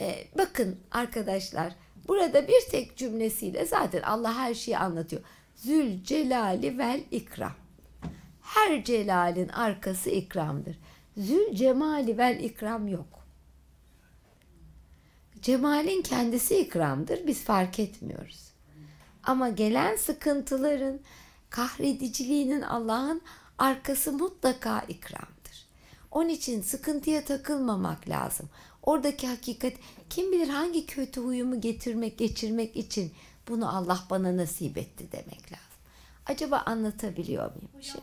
E, bakın arkadaşlar burada bir tek cümlesiyle zaten Allah her şeyi anlatıyor. Zül celali vel ikram. Her celalin arkası ikramdır. Zül cemali vel ikram yok. Cemalin kendisi ikramdır. Biz fark etmiyoruz. Ama gelen sıkıntıların, kahrediciliğinin Allah'ın arkası mutlaka ikram. Onun için sıkıntıya takılmamak lazım. Oradaki hakikat kim bilir hangi kötü huyumu getirmek, geçirmek için bunu Allah bana nasip etti demek lazım. Acaba anlatabiliyor muyum? Şimdi?